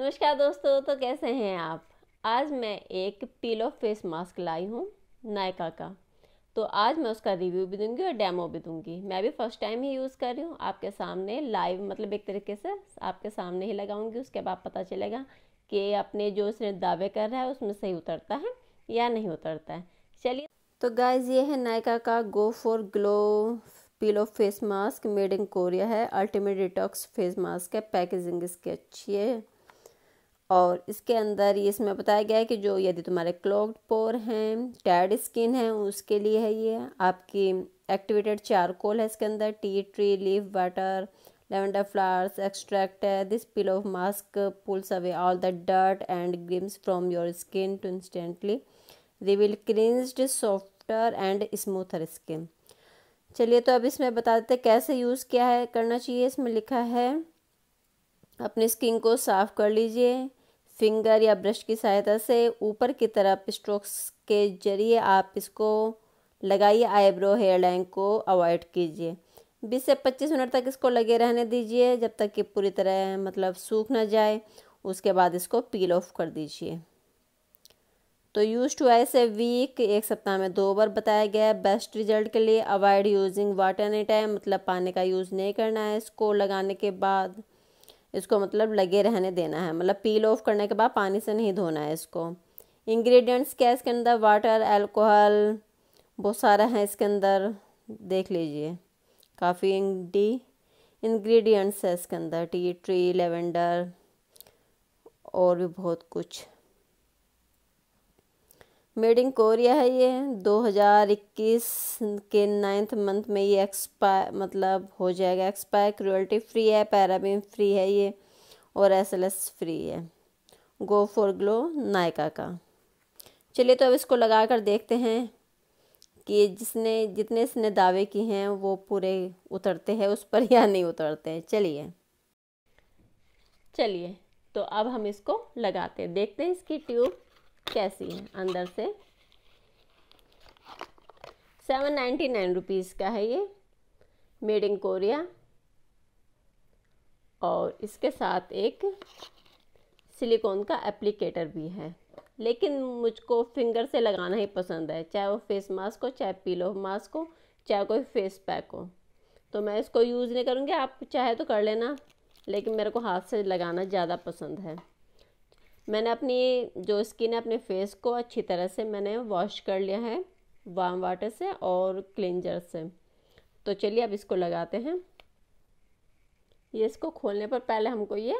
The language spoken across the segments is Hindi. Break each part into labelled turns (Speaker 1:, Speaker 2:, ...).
Speaker 1: नमस्कार दोस्तों तो कैसे हैं आप आज मैं एक पीलो फेस मास्क लाई हूँ नायका का तो आज मैं उसका रिव्यू भी दूंगी और डेमो भी दूंगी मैं भी फर्स्ट टाइम ही यूज़ कर रही हूँ आपके सामने लाइव मतलब एक तरीके से आपके सामने ही लगाऊंगी उसके बाद पता चलेगा कि अपने जो उसने दावे कर रहा है उसमें सही उतरता है या नहीं उतरता है चलिए तो गाइज ये है नायका का go for glow peel face mask made in Korea है अल्टीमेट डिटॉक्स फेस मास्क है पैकेजिंग इसकी अच्छी है और इसके अंदर ये इसमें बताया गया है कि जो यदि तुम्हारे क्लोक्ड पोर हैं टैड स्किन है उसके लिए है ये आपकी एक्टिवेटेड चारकोल है इसके अंदर tea tree leaf water lavender flowers extract है this peel off mask pulls away all the dirt and grimes from your skin to instantly reveal cleansed softer and smoother skin चलिए तो अब इसमें बता देते कैसे यूज़ किया है करना चाहिए इसमें लिखा है अपने स्किन को साफ़ कर लीजिए फिंगर या ब्रश की सहायता से ऊपर की तरफ स्ट्रोक्स के जरिए आप इसको लगाइए आईब्रो हेयर लाइन को अवॉइड कीजिए 20 से 25 मिनट तक इसको लगे रहने दीजिए जब तक कि पूरी तरह मतलब सूख ना जाए उसके बाद इसको पील ऑफ कर दीजिए तो यूज टू आई से वीक एक सप्ताह में दो बार बताया गया है बेस्ट रिजल्ट के लिए avoid using water any time मतलब पानी का यूज़ नहीं करना है इसको लगाने के बाद इसको मतलब लगे रहने देना है मतलब पील ऑफ करने के बाद पानी से नहीं धोना है इसको इंग्रेडिएंट्स क्या इसके अंदर वाटर अल्कोहल बहुत सारा है इसके अंदर देख लीजिए काफ़ी डी इंग्रेडिएंट्स है इसके अंदर टी ट्री लेवेंडर और भी बहुत कुछ मेड इन कोरिया है ये 2021 के नाइन्थ मंथ में ये एक्सपायर मतलब हो जाएगा एक्सपायर क्रोल्टी फ्री है पैराबिन फ्री है ये और एसएलएस फ्री है गो फॉर ग्लो नायका का चलिए तो अब इसको लगा कर देखते हैं कि जिसने जितने इसने दावे किए हैं वो पूरे उतरते हैं उस पर या नहीं उतरते हैं चलिए चलिए तो अब हम इसको लगाते हैं देखते हैं इसकी ट्यूब कैसी है अंदर से सेवन नाइन्टी नाइन रुपीज़ का है ये मेड इन कोरिया और इसके साथ एक सिलिकॉन का एप्लीकेटर भी है लेकिन मुझको फिंगर से लगाना ही पसंद है चाहे वो फेस मास्क हो चाहे पीलो मास्क हो चाहे कोई फेस पैक हो तो मैं इसको यूज़ नहीं करूँगी आप चाहे तो कर लेना लेकिन मेरे को हाथ से लगाना ज़्यादा पसंद है मैंने अपनी जो स्किन है अपने फेस को अच्छी तरह से मैंने वॉश कर लिया है वार्म वाटर से और क्लिनजर से तो चलिए अब इसको लगाते हैं ये इसको खोलने पर पहले हमको ये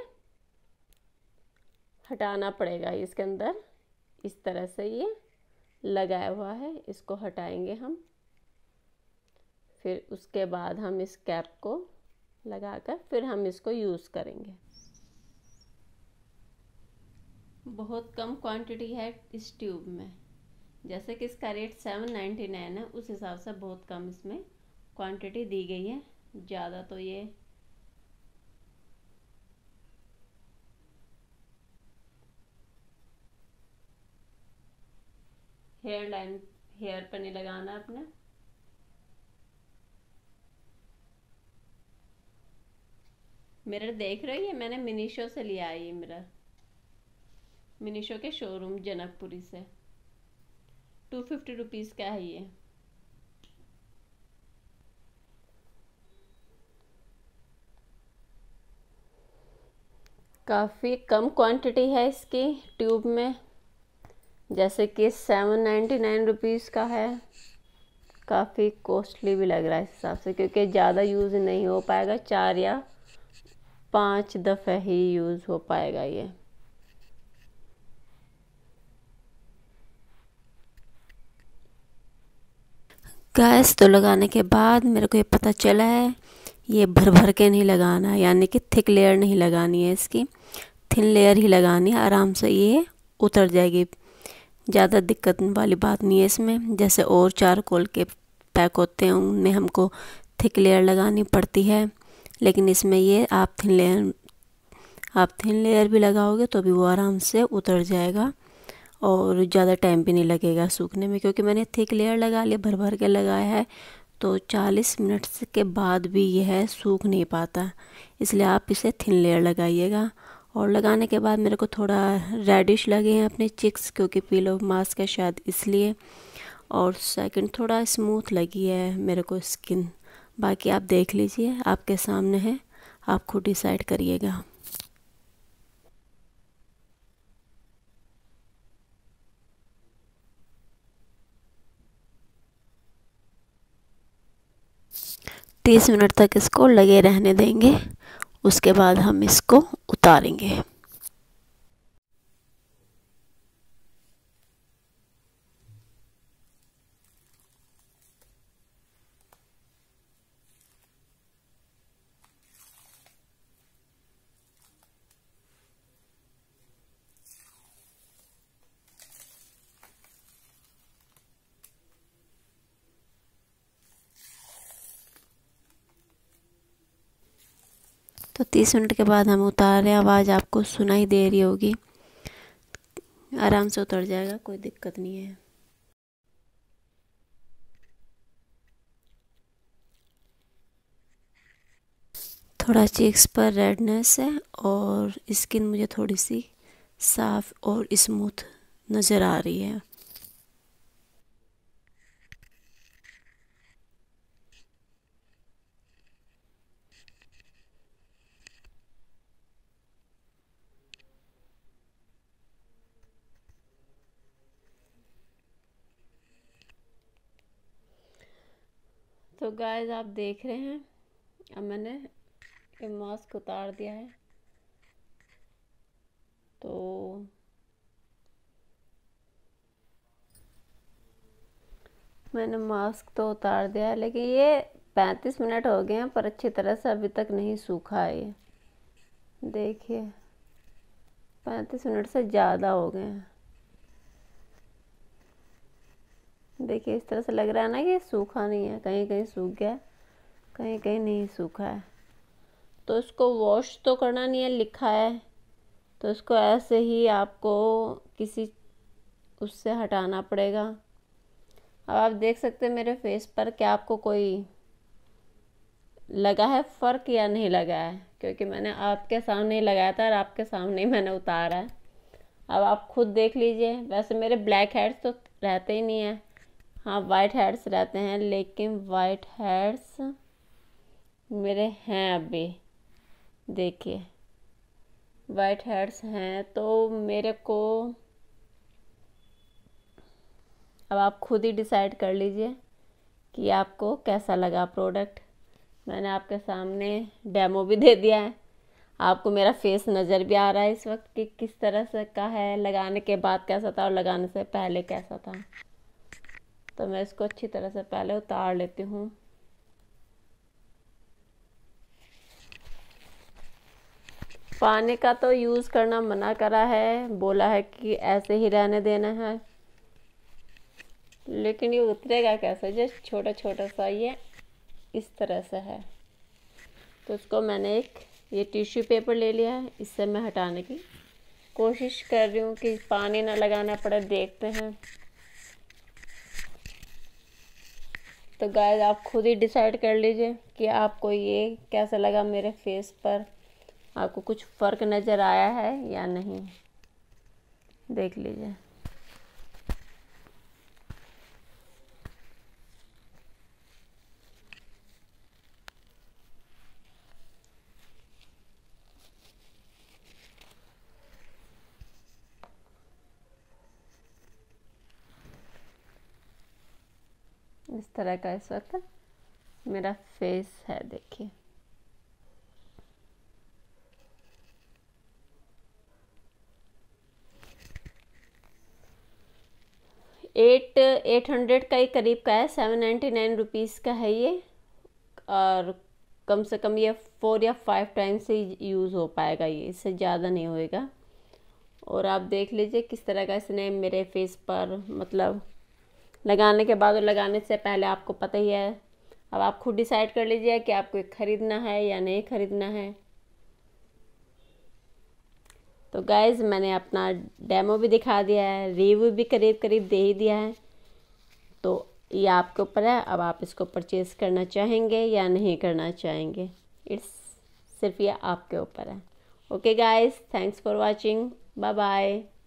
Speaker 1: हटाना पड़ेगा इसके अंदर इस तरह से ये लगाया हुआ है इसको हटाएंगे हम फिर उसके बाद हम इस कैप को लगाकर फिर हम इसको यूज़ करेंगे बहुत कम क्वांटिटी है इस ट्यूब में जैसे कि इसका रेट सेवन नाइन्टी नाइन है उस हिसाब से बहुत कम इसमें क्वांटिटी दी गई है ज़्यादा तो ये हेयर लाइन हेयर पर नहीं लगाना अपने मिरर देख रही है मैंने मिनीशो से लिया है ये मिरर मिनीशो के शोरूम जनकपुरी से टू फिफ्टी रुपीज़ का है ये काफ़ी कम क्वांटिटी है इसकी ट्यूब में जैसे कि सेवन नाइन्टी नाइन रुपीज़ का है काफ़ी कॉस्टली भी लग रहा है इस हिसाब से क्योंकि ज़्यादा यूज़ नहीं हो पाएगा चार या पाँच दफ़े ही यूज़ हो पाएगा ये गैस तो लगाने के बाद मेरे को ये पता चला है ये भर भर के नहीं लगाना है यानी कि थिक लेयर नहीं लगानी है इसकी थिन लेयर ही लगानी है आराम से ये उतर जाएगी ज़्यादा दिक्कत वाली बात नहीं है इसमें जैसे और चार कोल के पैक होते हैं उनमें हमको थिक लेयर लगानी पड़ती है लेकिन इसमें ये आप थिन लेयर आप थिन लेयर भी लगाओगे तो भी वो आराम से उतर जाएगा और ज़्यादा टाइम भी नहीं लगेगा सूखने में क्योंकि मैंने थिक लेयर लगा लिया भर भर के लगाया है तो 40 मिनट के बाद भी यह सूख नहीं पाता इसलिए आप इसे थिन लेयर लगाइएगा और लगाने के बाद मेरे को थोड़ा रेडिश लगे हैं अपने चिक्स क्योंकि ऑफ मास्क है शायद इसलिए और सेकंड थोड़ा स्मूथ लगी है मेरे को स्किन बाकी आप देख लीजिए आपके सामने है आप खुद डिसाइड करिएगा तीस मिनट तक इसको लगे रहने देंगे उसके बाद हम इसको उतारेंगे तो तीस मिनट के बाद हम उतार रहे हैं आवाज़ आपको सुनाई दे रही होगी आराम से उतर जाएगा कोई दिक्कत नहीं है थोड़ा चीक्स पर रेडनेस है और स्किन मुझे थोड़ी सी साफ़ और स्मूथ नज़र आ रही है तो गाइस आप देख रहे हैं अब मैंने ये मास्क उतार दिया है तो मैंने मास्क तो उतार दिया है लेकिन ये पैंतीस मिनट हो गए हैं पर अच्छी तरह से अभी तक नहीं सूखा है ये देखिए पैंतीस मिनट से ज़्यादा हो गए हैं देखिए इस तरह से लग रहा है ना कि सूखा नहीं है कहीं कहीं सूख गया कहीं कहीं नहीं सूखा है तो इसको वॉश तो करना नहीं है लिखा है तो इसको ऐसे ही आपको किसी उससे हटाना पड़ेगा अब आप देख सकते हैं मेरे फेस पर क्या आपको कोई लगा है फ़र्क या नहीं लगा है क्योंकि मैंने आपके सामने ही लगाया था और आपके सामने ही मैंने उतारा है अब आप खुद देख लीजिए वैसे मेरे ब्लैक हेड्स तो रहते ही नहीं है हाँ वाइट हेड्स रहते हैं लेकिन वाइट हेड्स मेरे हैं अभी देखिए वाइट हेड्स हैं तो मेरे को अब आप खुद ही डिसाइड कर लीजिए कि आपको कैसा लगा प्रोडक्ट मैंने आपके सामने डेमो भी दे दिया है आपको मेरा फेस नज़र भी आ रहा है इस वक्त कि किस तरह से का है लगाने के बाद कैसा था और लगाने से पहले कैसा था तो मैं इसको अच्छी तरह से पहले उतार लेती हूँ पानी का तो यूज़ करना मना करा है बोला है कि ऐसे ही रहने देना है लेकिन ये उतरेगा कैसे जैसे छोटा छोटा सा ये इस तरह से है तो इसको मैंने एक ये टिश्यू पेपर ले लिया है इससे मैं हटाने की कोशिश कर रही हूँ कि पानी ना लगाना पड़े देखते हैं तो गाय आप खुद ही डिसाइड कर लीजिए कि आपको ये कैसा लगा मेरे फेस पर आपको कुछ फ़र्क नज़र आया है या नहीं देख लीजिए इस तरह का इस वक्त मेरा फेस है देखिए एट एट हंड्रेड का ही करीब का है सेवन नाइन्टी नाइन रुपीज़ का है ये और कम से कम ये फोर या फाइव टाइम्स से यूज़ हो पाएगा ये इससे ज़्यादा नहीं होएगा और आप देख लीजिए किस तरह का इसने मेरे फेस पर मतलब लगाने के बाद और लगाने से पहले आपको पता ही है अब आप खुद डिसाइड कर लीजिए कि आपको ख़रीदना है या नहीं ख़रीदना है तो गाइज़ मैंने अपना डेमो भी दिखा दिया है रिव्यू भी करीब करीब दे ही दिया है तो ये आपके ऊपर है अब आप इसको परचेज़ करना चाहेंगे या नहीं करना चाहेंगे इट्स सिर्फ ये आपके ऊपर है okay guys thanks for watching bye bye